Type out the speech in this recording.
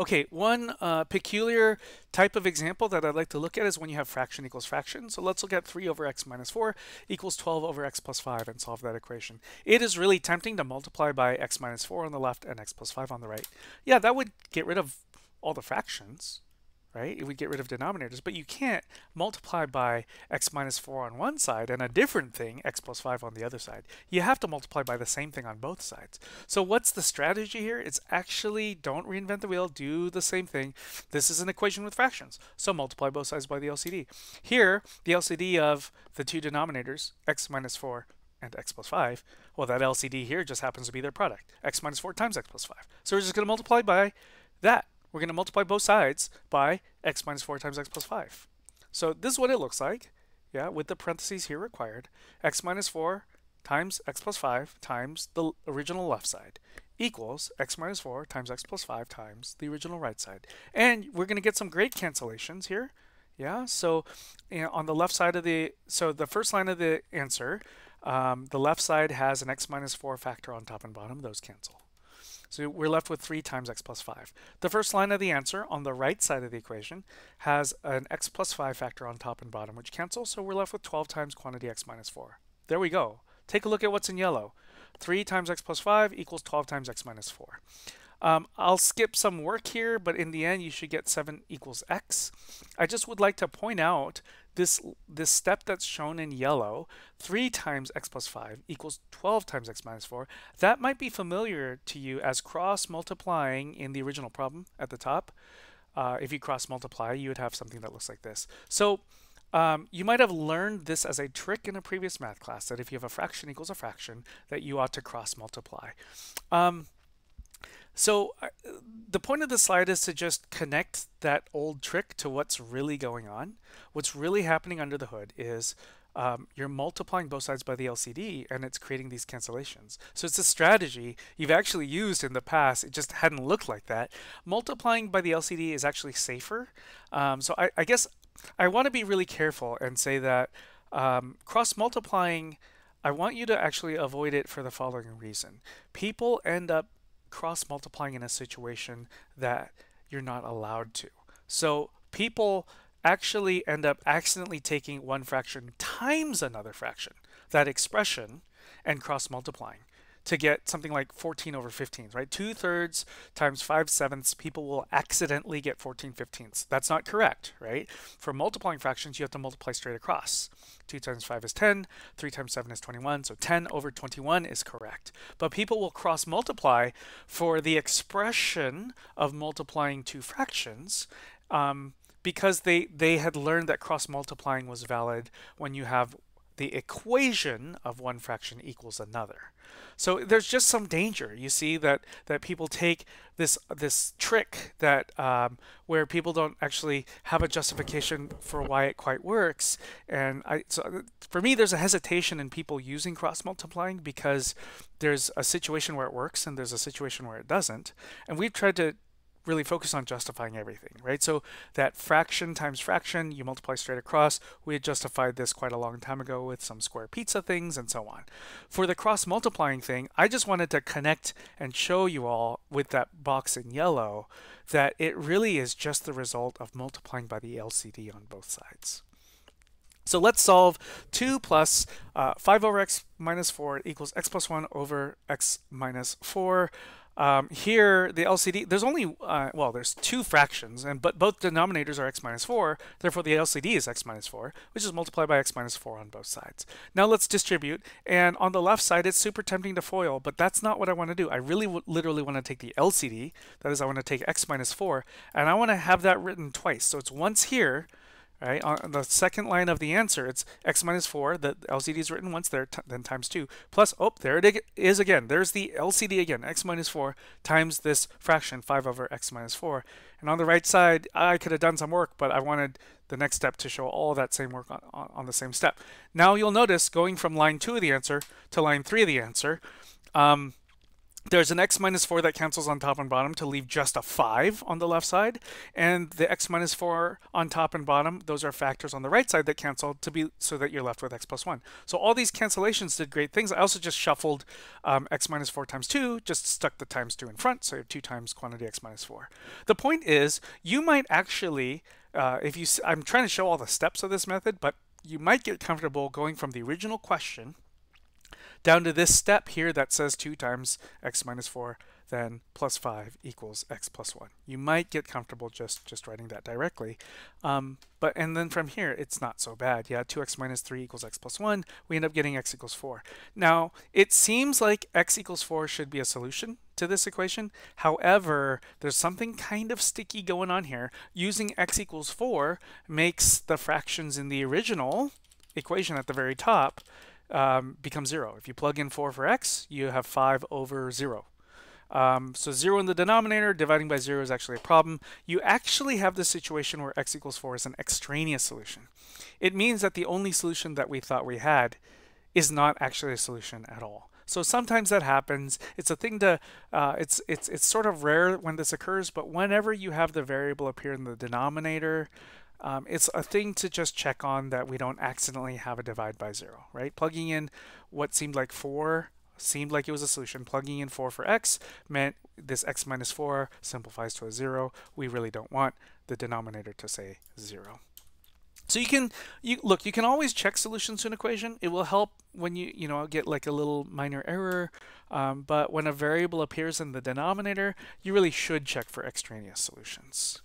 Okay, one uh, peculiar type of example that I'd like to look at is when you have fraction equals fraction. So let's look at 3 over x minus 4 equals 12 over x plus 5 and solve that equation. It is really tempting to multiply by x minus 4 on the left and x plus 5 on the right. Yeah, that would get rid of all the fractions right? It would get rid of denominators, but you can't multiply by x minus 4 on one side and a different thing, x plus 5 on the other side. You have to multiply by the same thing on both sides. So what's the strategy here? It's actually don't reinvent the wheel, do the same thing. This is an equation with fractions, so multiply both sides by the LCD. Here, the LCD of the two denominators, x minus 4 and x plus 5, well, that LCD here just happens to be their product, x minus 4 times x plus 5. So we're just going to multiply by that we're going to multiply both sides by x minus 4 times x plus 5. So this is what it looks like, yeah, with the parentheses here required, x minus 4 times x plus 5 times the original left side equals x minus 4 times x plus 5 times the original right side. And we're going to get some great cancellations here. Yeah, so you know, on the left side of the, so the first line of the answer, um, the left side has an x minus 4 factor on top and bottom. Those cancel. So we're left with 3 times x plus 5. The first line of the answer on the right side of the equation has an x plus 5 factor on top and bottom, which cancel, so we're left with 12 times quantity x minus 4. There we go. Take a look at what's in yellow. 3 times x plus 5 equals 12 times x minus 4. Um, I'll skip some work here, but in the end you should get 7 equals x. I just would like to point out this, this step that's shown in yellow, 3 times x plus 5 equals 12 times x minus 4, that might be familiar to you as cross multiplying in the original problem at the top. Uh, if you cross multiply, you would have something that looks like this. So um, you might have learned this as a trick in a previous math class, that if you have a fraction equals a fraction, that you ought to cross multiply. Um, so uh, the point of the slide is to just connect that old trick to what's really going on. What's really happening under the hood is um, you're multiplying both sides by the LCD and it's creating these cancellations. So it's a strategy you've actually used in the past. It just hadn't looked like that. Multiplying by the LCD is actually safer. Um, so I, I, guess I want to be really careful and say that um, cross multiplying I want you to actually avoid it for the following reason. People end up cross multiplying in a situation that you're not allowed to. So people actually end up accidentally taking one fraction times another fraction, that expression, and cross multiplying to get something like 14 over 15, right? Two thirds times five sevenths, people will accidentally get 14 fifteenths. That's not correct, right? For multiplying fractions, you have to multiply straight across. Two times five is 10, three times seven is 21, so 10 over 21 is correct. But people will cross multiply for the expression of multiplying two fractions, um, because they they had learned that cross multiplying was valid when you have the equation of one fraction equals another. So there's just some danger. You see that that people take this this trick that um, where people don't actually have a justification for why it quite works. And I so for me, there's a hesitation in people using cross multiplying because there's a situation where it works and there's a situation where it doesn't. And we've tried to really focus on justifying everything, right? So that fraction times fraction, you multiply straight across. We had justified this quite a long time ago with some square pizza things and so on. For the cross multiplying thing, I just wanted to connect and show you all with that box in yellow that it really is just the result of multiplying by the LCD on both sides. So let's solve 2 plus, uh, 5 over x minus 4 equals x plus 1 over x minus 4. Um, here, the LCD, there's only, uh, well, there's two fractions, and but both denominators are x minus 4, therefore the LCD is x minus 4, which is multiplied by x minus 4 on both sides. Now let's distribute, and on the left side, it's super tempting to foil, but that's not what I want to do. I really literally want to take the LCD, that is, I want to take x minus 4, and I want to have that written twice. So it's once here, right? On uh, the second line of the answer, it's x minus 4, the LCD is written once there, then times 2, plus, oh, there it is again. There's the LCD again, x minus 4 times this fraction, 5 over x minus 4. And on the right side, I could have done some work, but I wanted the next step to show all that same work on, on, on the same step. Now you'll notice going from line 2 of the answer to line 3 of the answer, um, there's an x minus 4 that cancels on top and bottom to leave just a 5 on the left side, and the x minus 4 on top and bottom, those are factors on the right side that cancel to be so that you're left with x plus 1. So all these cancellations did great things. I also just shuffled um, x minus 4 times 2, just stuck the times 2 in front, so you have 2 times quantity x minus 4. The point is, you might actually, uh, if you, I'm trying to show all the steps of this method, but you might get comfortable going from the original question down to this step here that says 2 times x minus 4 then plus 5 equals x plus 1. You might get comfortable just, just writing that directly. Um, but And then from here, it's not so bad. Yeah, 2x minus 3 equals x plus 1. We end up getting x equals 4. Now, it seems like x equals 4 should be a solution to this equation. However, there's something kind of sticky going on here. Using x equals 4 makes the fractions in the original equation at the very top um, becomes 0. If you plug in 4 for x, you have 5 over 0. Um, so 0 in the denominator, dividing by 0 is actually a problem. You actually have the situation where x equals 4 is an extraneous solution. It means that the only solution that we thought we had is not actually a solution at all. So sometimes that happens. It's a thing to, uh, it's, it's, it's sort of rare when this occurs, but whenever you have the variable appear in the denominator, um, it's a thing to just check on that we don't accidentally have a divide by zero, right? Plugging in what seemed like four seemed like it was a solution. Plugging in four for x meant this x minus four simplifies to a zero. We really don't want the denominator to say zero. So you can you look, you can always check solutions to an equation. It will help when you you know get like a little minor error, um, but when a variable appears in the denominator, you really should check for extraneous solutions.